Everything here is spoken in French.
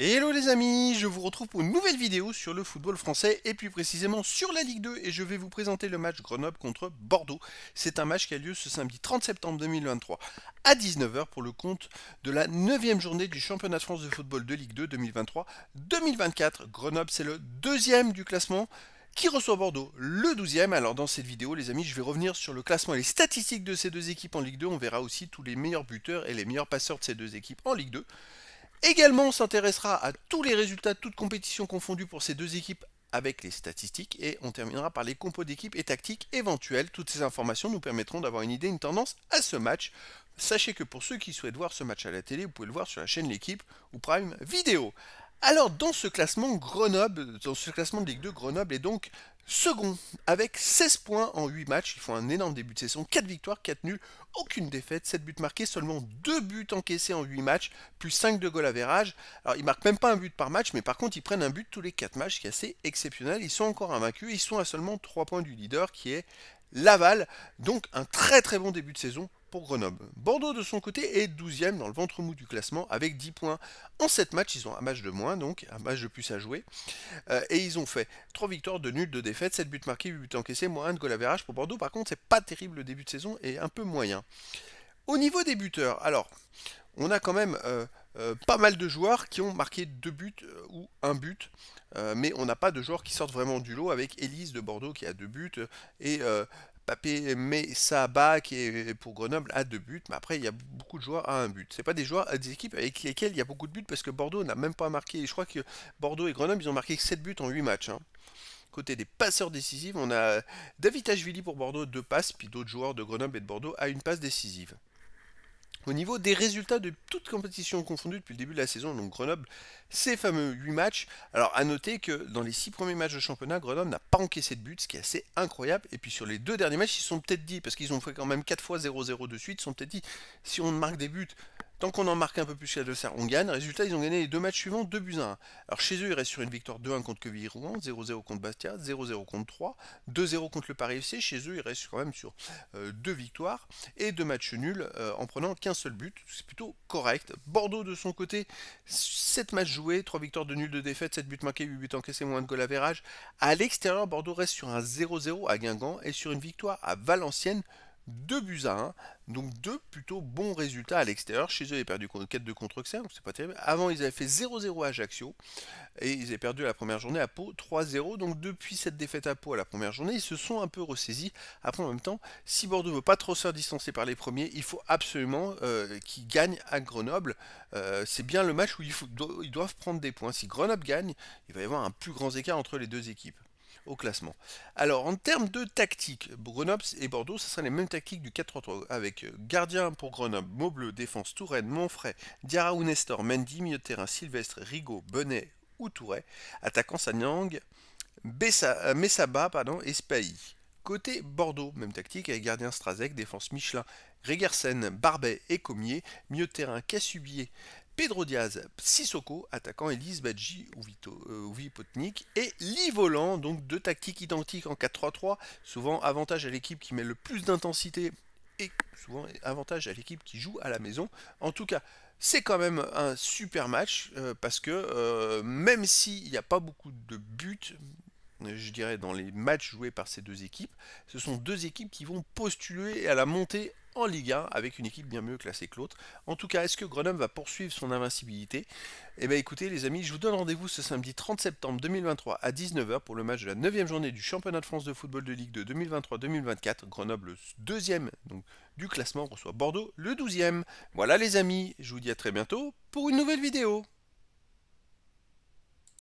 Hello les amis, je vous retrouve pour une nouvelle vidéo sur le football français et plus précisément sur la Ligue 2 et je vais vous présenter le match Grenoble contre Bordeaux. C'est un match qui a lieu ce samedi 30 septembre 2023 à 19h pour le compte de la 9e journée du championnat de France de football de Ligue 2 2023-2024. Grenoble c'est le deuxième du classement qui reçoit Bordeaux le 12e. Alors dans cette vidéo les amis, je vais revenir sur le classement et les statistiques de ces deux équipes en Ligue 2. On verra aussi tous les meilleurs buteurs et les meilleurs passeurs de ces deux équipes en Ligue 2. Également, on s'intéressera à tous les résultats, de toutes compétitions confondues pour ces deux équipes avec les statistiques et on terminera par les compos d'équipe et tactiques éventuelles. Toutes ces informations nous permettront d'avoir une idée, une tendance à ce match. Sachez que pour ceux qui souhaitent voir ce match à la télé, vous pouvez le voir sur la chaîne L'équipe ou Prime Vidéo. Alors, dans ce classement, Grenoble, dans ce classement de Ligue 2, Grenoble est donc second, avec 16 points en 8 matchs. Ils font un énorme début de saison, 4 victoires, 4 nuls, aucune défaite, 7 buts marqués, seulement 2 buts encaissés en 8 matchs, plus 5 de goal à verrage. Alors, ils marquent même pas un but par match, mais par contre, ils prennent un but tous les 4 matchs, ce qui est assez exceptionnel. Ils sont encore invaincus, ils sont à seulement 3 points du leader, qui est Laval. Donc, un très très bon début de saison pour Grenoble. Bordeaux de son côté est 12e dans le ventre mou du classement avec 10 points. En 7 matchs, ils ont un match de moins, donc un match de plus à jouer. Euh, et ils ont fait 3 victoires, 2 nuls, 2 défaites, 7 buts marqués, 8 buts encaissés, moins 1 de goal à pour Bordeaux. Par contre, c'est pas terrible le début de saison et un peu moyen. Au niveau des buteurs, alors, on a quand même euh, euh, pas mal de joueurs qui ont marqué 2 buts ou un but. mais on n'a pas de joueurs qui sortent vraiment du lot avec Elise de Bordeaux qui a 2 buts et Papé met ça bas est pour Grenoble à deux buts, mais après il y a beaucoup de joueurs à un but. Ce C'est pas des joueurs, euh, des équipes avec lesquelles il y a beaucoup de buts parce que Bordeaux n'a même pas marqué. Je crois que Bordeaux et Grenoble ils ont marqué 7 buts en 8 matchs. Hein. Côté des passeurs décisifs, on a David Ashvili pour Bordeaux deux passes, puis d'autres joueurs de Grenoble et de Bordeaux à une passe décisive. Au niveau des résultats de toutes compétitions confondues depuis le début de la saison, donc Grenoble, ces fameux 8 matchs. Alors à noter que dans les 6 premiers matchs de championnat, Grenoble n'a pas encaissé de but, ce qui est assez incroyable. Et puis sur les deux derniers matchs, ils sont peut-être dit, parce qu'ils ont fait quand même 4 fois 0-0 de suite, ils sont peut-être dit, si on marque des buts, Tant qu'on en marque un peu plus qu'à l'adversaire, on gagne. Résultat, ils ont gagné les deux matchs suivants, 2 buts 1. Alors chez eux, ils restent sur une victoire 2-1 contre Quevilly-Rouen, 0-0 contre Bastia, 0-0 contre 3, 2-0 contre le Paris FC. Chez eux, ils restent quand même sur 2 euh, deux victoires et deux matchs nuls euh, en prenant qu'un seul but. C'est plutôt correct. Bordeaux, de son côté, 7 matchs joués, 3 victoires de nuls, de défaites, 7 buts manqués, 8 buts encaissés, moins de goal à verrage. À l'extérieur, Bordeaux reste sur un 0-0 à Guingamp et sur une victoire à Valenciennes deux buts à 1. Donc deux plutôt bons résultats à l'extérieur. Chez eux, ils avaient perdu 4 de contre Auxerre, donc c'est pas terrible. Avant, ils avaient fait 0-0 à Ajaccio. Et ils avaient perdu la première journée à Pau 3-0. Donc depuis cette défaite à Pau à la première journée, ils se sont un peu ressaisis. Après, en même temps, si Bordeaux veut pas trop se faire distancer par les premiers, il faut absolument euh, qu'ils gagnent à Grenoble. Euh, c'est bien le match où ils doivent prendre des points. Si Grenoble gagne, il va y avoir un plus grand écart entre les deux équipes classement. Alors en termes de tactique, Grenoble et Bordeaux, ce sera les mêmes tactiques du 4-3-3 avec euh, gardien pour Grenoble, Maubleu, défense Touraine, Montfray, Diarra ou Nestor, Mendy, milieu terrain Sylvestre, Rigaud, Benet ou Touret, attaquant Sanyang, euh, Messaba pardon, et Spahi. Côté Bordeaux, même tactique avec gardien Strazek, défense Michelin, Régersen, Barbet et Comier, milieu terrain Cassubier, Pedro Diaz Sissoko, attaquant Elise Badji ou Vipotnik, euh, et l'ivolant donc deux tactiques identiques en 4-3-3, souvent avantage à l'équipe qui met le plus d'intensité et souvent avantage à l'équipe qui joue à la maison. En tout cas, c'est quand même un super match euh, parce que euh, même s'il n'y a pas beaucoup de buts, je dirais, dans les matchs joués par ces deux équipes, ce sont deux équipes qui vont postuler à la montée en Ligue 1 avec une équipe bien mieux classée que l'autre. En tout cas, est-ce que Grenoble va poursuivre son invincibilité Eh bien écoutez les amis, je vous donne rendez-vous ce samedi 30 septembre 2023 à 19h pour le match de la 9e journée du championnat de France de football de Ligue 2 2023-2024. Grenoble deuxième donc, du classement reçoit Bordeaux le 12e. Voilà les amis, je vous dis à très bientôt pour une nouvelle vidéo.